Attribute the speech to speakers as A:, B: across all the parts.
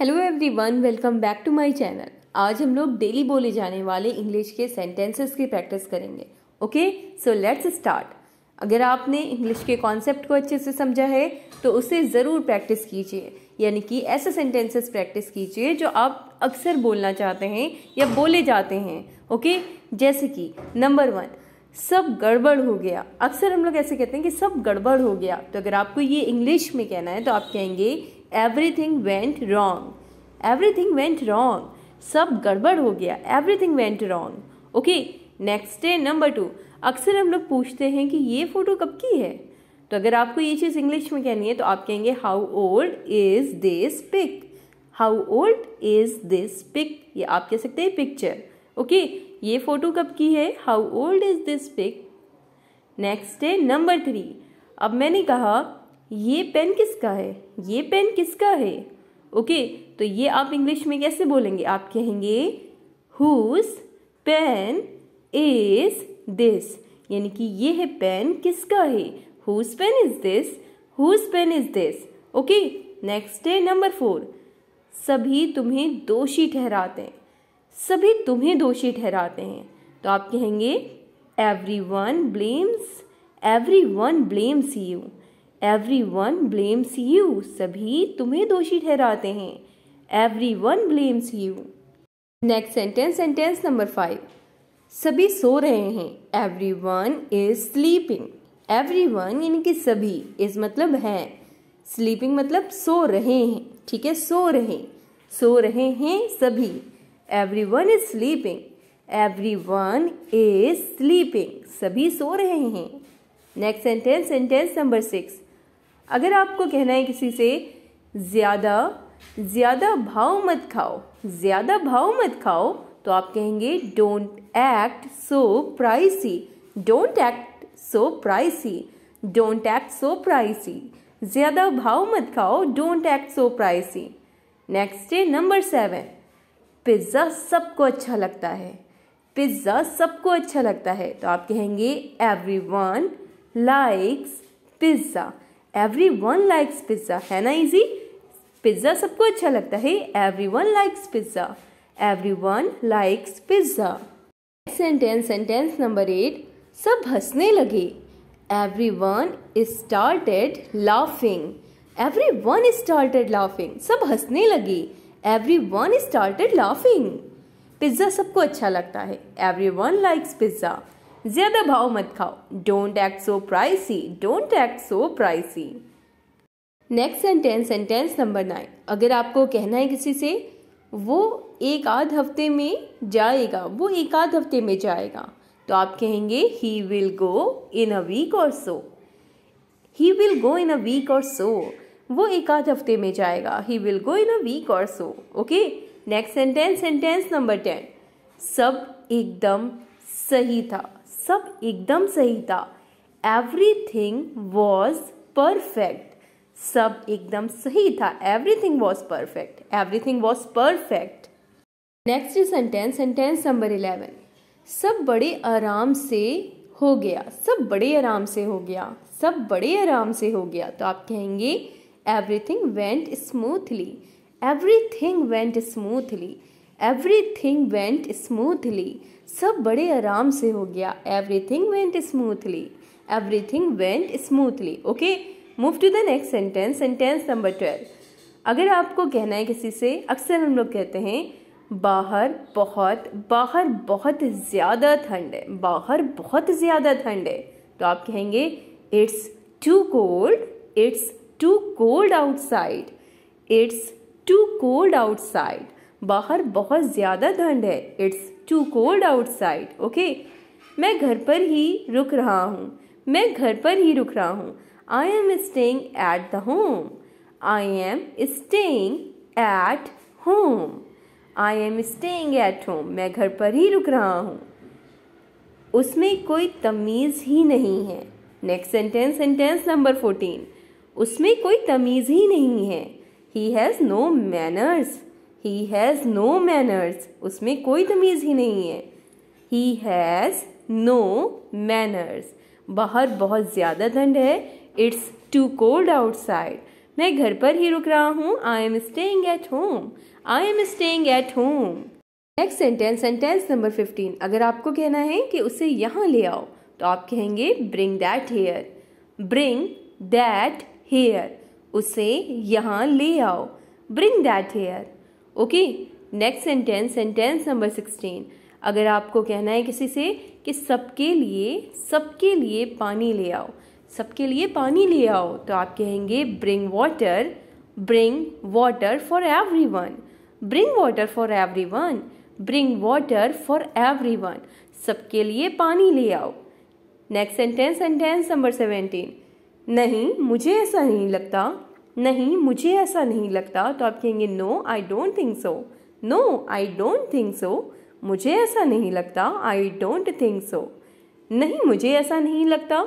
A: hello everyone welcome back to my channel आज हम लोग डेली बोले जाने वाले इंग्लिश के सेंटेंसेस की प्रैक्टिस करेंगे ओके सो लेट्स स्टार्ट अगर आपने इंग्लिश के कॉन्सेप्ट को अच्छे से समझा है तो उसे ज़रूर प्रैक्टिस कीजिए यानी कि ऐसे सेंटेंसेस प्रैक्टिस कीजिए जो आप अक्सर बोलना चाहते हैं या बोले जाते हैं ओके जैसे कि नंबर वन सब गड़बड़ हो गया अक्सर हम लोग ऐसे कहते हैं कि सब गड़बड़ हो गया तो अगर आपको ये इंग्लिश में कहना है तो आप कहेंगे everything went wrong everything went wrong सब गड़बड़ हो गया everything went wrong okay next है नंबर टू अक्सर हम लोग पूछते हैं कि ये फ़ोटो कब की है तो अगर आपको ये चीज़ इंग्लिश में कहनी है तो आप कहेंगे how old is this pic how old is this pic ये आप कह सकते हैं पिक्चर ओके ये फ़ोटो कब की है how old is this pic next है नंबर थ्री अब मैंने कहा ये पेन किसका है ये पेन किसका है ओके तो ये आप इंग्लिश में कैसे बोलेंगे आप कहेंगे हुज पेन इज दिस यानी कि ये है पेन किसका है whose pen is this whose pen is this okay next है नंबर फोर सभी तुम्हें दोषी ठहराते हैं सभी तुम्हें दोषी ठहराते हैं तो आप कहेंगे everyone blames everyone blames you everyone blames you सभी तुम्हें दोषी ठहराते हैं everyone blames you next sentence sentence number five सभी सो रहे हैं everyone is sleeping everyone यानी कि सभी इज मतलब है स्लीपिंग मतलब सो रहे हैं ठीक है सो रहे सो रहे हैं सभी everyone is sleeping everyone is sleeping सभी सो रहे हैं next sentence sentence number six अगर आपको कहना है किसी से ज़्यादा ज़्यादा भाव मत खाओ ज़्यादा भाव मत खाओ तो आप कहेंगे don't act so pricey don't act so pricey don't act so pricey ज़्यादा भाव मत खाओ don't act so pricey next है नंबर सेवन पिज़्ज़ा सबको अच्छा लगता है पिज़्ज़ा सबको अच्छा लगता है तो आप कहेंगे everyone likes pizza everyone likes pizza है ना इजी पिज्ज़ा सबको अच्छा लगता है everyone likes pizza everyone likes pizza sentence sentence number eight सब हंसने लगे everyone started laughing everyone started laughing सब हंसने लगे everyone started laughing pizza सबको अच्छा लगता है एवरी वन लाइक्स पिज्ज़ा ज़्यादा भाव मत खाओ don't act so pricey don't act so pricey next sentence sentence number nine अगर आपको कहना है किसी से वो एक आध हफ्ते में जाएगा वो एक आध हफ्ते में जाएगा तो आप कहेंगे he will go in a week और सो he will go in a week और सो वो एक आध हफ्ते में जाएगा he will go in a week और सो okay next sentence sentence number ten सब एकदम सही था सब एकदम सही था एवरी थिंग वॉज परफेक्ट सब एकदम सही था everything was perfect everything was perfect next sentence sentence number eleven सब बड़े आराम से हो गया सब बड़े आराम से हो गया सब बड़े आराम से हो गया तो आप कहेंगे everything went smoothly everything went smoothly everything went smoothly सब बड़े आराम से हो गया everything went smoothly everything went smoothly okay move to the next sentence sentence number twelve अगर आपको कहना है किसी से अक्सर हम लोग कहते हैं बाहर बहुत बाहर बहुत ज़्यादा ठंड है बाहर बहुत ज़्यादा ठंड है तो आप कहेंगे it's too cold it's too cold outside it's too cold outside बाहर बहुत ज़्यादा ठंड है it's too cold outside okay मैं घर पर ही रुक रहा हूँ मैं घर पर ही रुक रहा हूँ I am staying at the home I am staying at home I am staying at home मैं घर पर ही रुक रहा हूँ उसमें कोई तमीज़ ही नहीं है next sentence sentence number fourteen उसमें कोई तमीज़ ही नहीं है he has no manners he has no manners उसमें कोई तमीज़ ही नहीं है ही हैज़ नो मैनर्स बाहर बहुत ज़्यादा ठंड है इट्स टू कोल्ड आउटसाइड मैं घर पर ही रुक रहा हूँ I am staying at home I am staying at home next sentence sentence number fifteen अगर आपको कहना है कि उसे यहाँ ले आओ तो आप कहेंगे bring that here bring that here उसे यहाँ ले आओ bring that here okay next sentence sentence number sixteen अगर आपको कहना है किसी से कि सबके लिए सबके लिए पानी ले आओ सबके लिए पानी ले आओ तो आप कहेंगे bring water bring water for everyone bring water for everyone bring water for everyone सबके लिए पानी ले आओ next sentence sentence number seventeen नहीं मुझे ऐसा नहीं लगता नहीं मुझे ऐसा नहीं लगता तो आप कहेंगे no I don't think so no I don't think so मुझे ऐसा नहीं लगता आई डोंट थिंक सो नहीं मुझे ऐसा नहीं लगता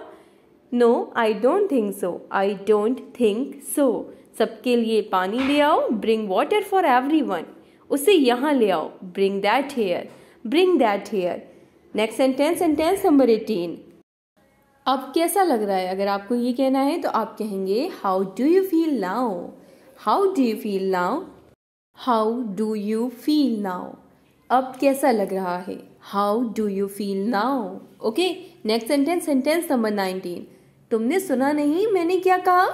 A: no I don't think so I don't think so सबके लिए पानी ले आओ bring water for everyone उसे यहाँ ले आओ bring that here bring that here next sentence sentence number eighteen अब कैसा लग रहा है अगर आपको ये कहना है तो आप कहेंगे how do you feel now how do you feel now how do you feel now अब कैसा लग रहा है how do you feel now okay next sentence sentence number nineteen तुमने सुना नहीं मैंने क्या कहा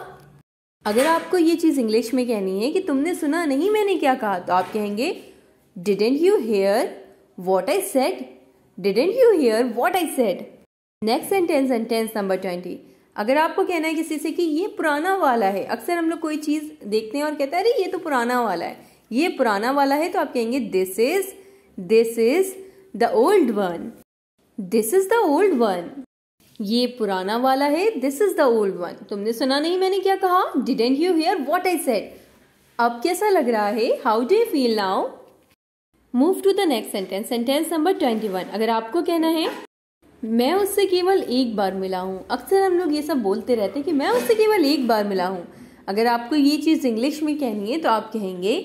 A: अगर आपको ये चीज़ इंग्लिश में कहनी है कि तुमने सुना नहीं मैंने क्या कहा तो आप कहेंगे didn't you hear what I said didn't you hear what I said next sentence sentence number twenty अगर आपको कहना है किसी से कि ये पुराना वाला है अक्सर हम लोग कोई चीज़ देखते हैं और कहते हैं अरे ये तो पुराना वाला है ये पुराना वाला है तो आप कहेंगे this is this is the old one this is the old one ये पुराना वाला है this is the old one तुमने सुना नहीं मैंने क्या कहा didn't you hear what I said अब कैसा लग रहा है how do you feel now move to the next sentence sentence number twenty one अगर आपको कहना है मैं उससे केवल एक बार मिला हूँ अक्सर हम लोग ये सब बोलते रहते हैं कि मैं उससे केवल एक बार मिला हूँ अगर आपको ये चीज़ इंग्लिश में कहनी है तो आप कहेंगे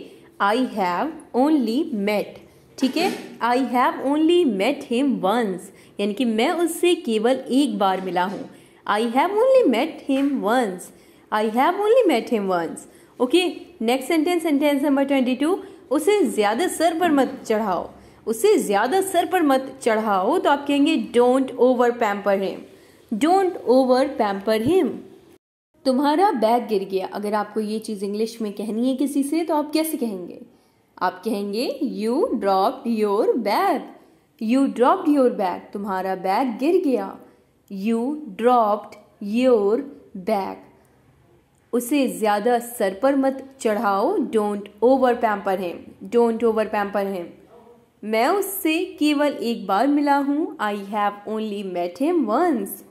A: आई हैव ओनली मेट ठीक है I have only met him once यानी कि मैं उससे केवल एक बार मिला हूँ I have only met him once I have only met him once okay next sentence sentence number twenty two उसे ज़्यादा सर पर मत चढ़ाओ उसे ज़्यादा सर पर मत चढ़ाओ तो आप कहेंगे don't over pamper him don't over pamper him तुम्हारा बैग गिर गया अगर आपको ये चीज़ इंग्लिश में कहनी है किसी से तो आप कैसे कहेंगे आप कहेंगे you drop your bag you dropped your bag तुम्हारा बैग गिर गया यू ड्रॉप्ड योर बैग उसे ज़्यादा सर पर मत चढ़ाओ don't over pamper him don't over pamper him मैं उससे केवल एक बार मिला हूँ I have only met him once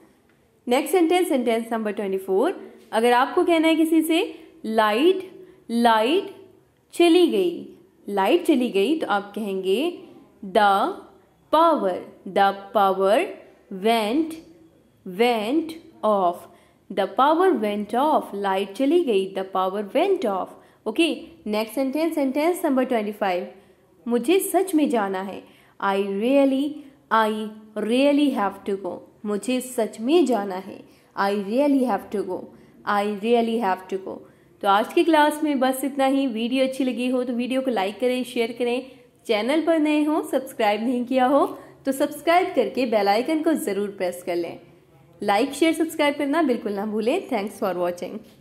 A: next sentence sentence number twenty four अगर आपको कहना है किसी से लाइट लाइट चली गई लाइट चली गई तो आप कहेंगे the power the power went went off the power went off light चली गई the power went off okay next sentence sentence number twenty five मुझे सच में जाना है I really I really have to go मुझे सच में जाना है I really have to go I really have to go तो आज की क्लास में बस इतना ही वीडियो अच्छी लगी हो तो वीडियो को लाइक करें शेयर करें चैनल पर नए हो सब्सक्राइब नहीं किया हो तो सब्सक्राइब करके बेल आइकन को ज़रूर प्रेस कर लें लाइक शेयर सब्सक्राइब करना बिल्कुल ना भूलें थैंक्स फॉर वॉचिंग